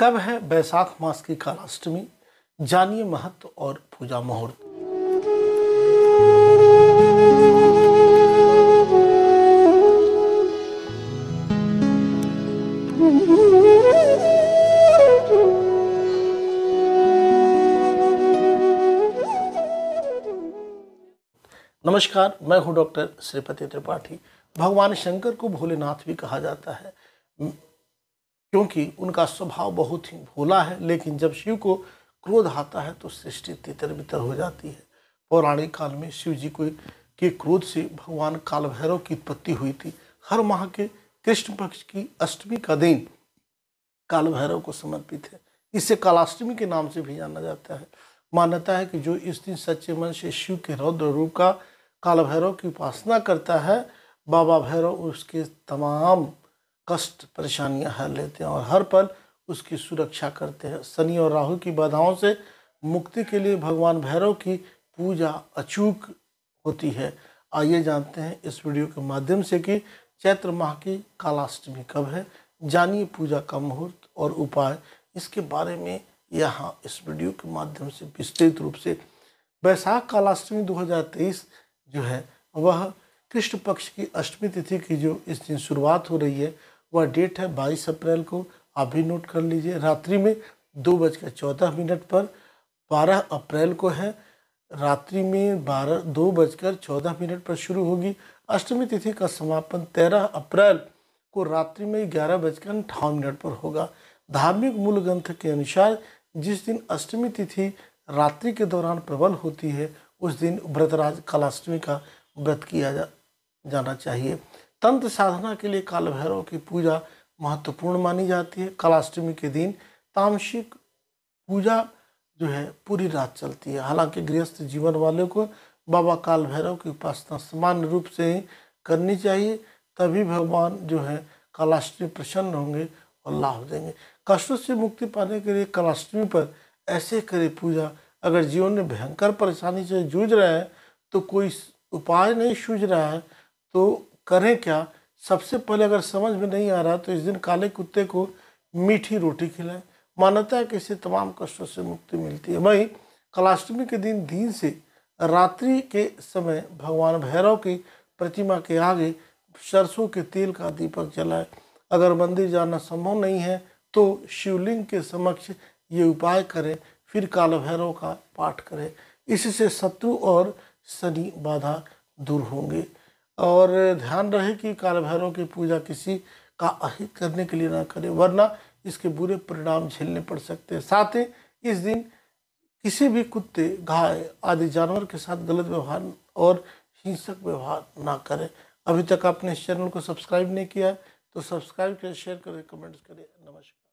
कब है बैसाख मास की कालाष्टमी जानिए महत्व और पूजा मुहूर्त नमस्कार मैं हूं डॉक्टर श्रीपति त्रिपाठी भगवान शंकर को भोलेनाथ भी कहा जाता है क्योंकि उनका स्वभाव बहुत ही भोला है लेकिन जब शिव को क्रोध आता है तो सृष्टि तितर बितर हो जाती है पौराणिक काल में शिव जी को के क्रोध से भगवान काल भैरव की उत्पत्ति हुई थी हर माह के कृष्ण पक्ष की अष्टमी का दिन काल भैरव को समर्पित है इसे कालाष्टमी के नाम से भी जाना जाता है मान्यता है कि जो इस दिन सच्चे मन से शिव के रौद्र रूप का काल भैरव की उपासना करता है बाबा भैरव उसके तमाम कष्ट परेशानियां हर लेते हैं और हर पल उसकी सुरक्षा करते हैं शनि और राहु की बाधाओं से मुक्ति के लिए भगवान भैरव की पूजा अचूक होती है आइए जानते हैं इस वीडियो के माध्यम से कि चैत्र माह की कालाष्टमी कब है जानिए पूजा का मुहूर्त और उपाय इसके बारे में यहाँ इस वीडियो के माध्यम से विस्तृत रूप से वैशाख कालाष्टमी 2023 जो है वह कृष्ण पक्ष की अष्टमी तिथि की जो इस दिन शुरुआत हो रही है वह डेट है बाईस अप्रैल को आप भी नोट कर लीजिए रात्रि में दो बजकर चौदह मिनट पर बारह अप्रैल को है रात्रि में बारह दो बजकर चौदह मिनट पर शुरू होगी अष्टमी तिथि का समापन तेरह अप्रैल को रात्रि में ग्यारह बजकर अंठावन मिनट पर होगा धार्मिक मूल ग्रंथ के अनुसार जिस दिन अष्टमी तिथि रात्रि के दौरान प्रबल होती है उस दिन व्रतराज कलाष्टमी का व्रत किया जा, जाना चाहिए तंत्र साधना के लिए काल भैरव की पूजा महत्वपूर्ण मानी जाती है कालाष्टमी के दिन तामसिक पूजा जो है पूरी रात चलती है हालांकि गृहस्थ जीवन वाले को बाबा काल भैरव की उपासना सामान्य रूप से ही करनी चाहिए तभी भगवान जो है कालाष्टमी प्रसन्न होंगे और लाभ देंगे कष्टों से मुक्ति पाने के लिए कालाष्टमी पर ऐसे करें पूजा अगर जीवन में भयंकर परेशानी से जूझ रहे हैं तो कोई उपाय नहीं सूझ रहा है तो करें क्या सबसे पहले अगर समझ में नहीं आ रहा तो इस दिन काले कुत्ते को मीठी रोटी खिलाएं मान्यता है कि इससे तमाम कष्टों से मुक्ति मिलती है वहीं कलाष्टमी के दिन दिन से रात्रि के समय भगवान भैरव की प्रतिमा के आगे सरसों के तेल का दीपक जलाएं अगर मंदिर जाना संभव नहीं है तो शिवलिंग के समक्ष ये उपाय करें फिर काल भैरव का पाठ करें इससे शत्रु और शनि बाधा दूर होंगे और ध्यान रहे कि काल भैरव की पूजा किसी का अहित करने के लिए ना करें वरना इसके बुरे परिणाम झेलने पड़ सकते हैं साथ ही इस दिन किसी भी कुत्ते गाय आदि जानवर के साथ गलत व्यवहार और हिंसक व्यवहार ना करें अभी तक आपने इस चैनल को सब्सक्राइब नहीं किया तो सब्सक्राइब करें शेयर करें कमेंट्स करें नमस्कार